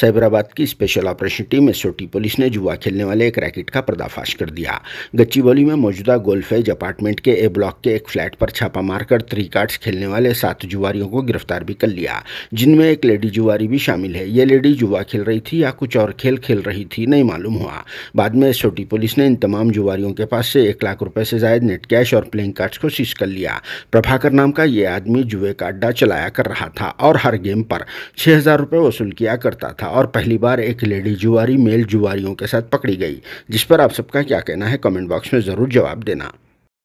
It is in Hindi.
साइबराबाद की special operation team SOT police ने जुआ खेलने वाले एक रैकेट का पर्दाफाश कर दिया गच्चीबोली में मौजूदा गोल्फेज अपार्टमेंट के ए ब्लॉक के एक फ्लैट पर छापा मारकर थ्री कार्ड्स खेलने वाले सात जुआरियों को गिरफ्तार भी कर लिया जिनमें एक लेडी जुआरी भी शामिल है ये लेडी जुआ खेल रही थी या कुछ और खेल खेल रही थी नहीं मालूम हुआ बाद में एस पुलिस ने इन तमाम जुआरियों के पास से एक लाख रुपये से जायद नेट कैश और प्लेइंग कार्ड्स को सीज कर लिया प्रभाकर नाम का ये आदमी जुए का अड्डा चलाया कर रहा था और हर गेम पर छः हज़ार रुपये वसूल किया करता था था और पहली बार एक लेडी जुआरी मेल जुआरियों के साथ पकड़ी गई जिस पर आप सबका क्या कहना है कमेंट बॉक्स में ज़रूर जवाब देना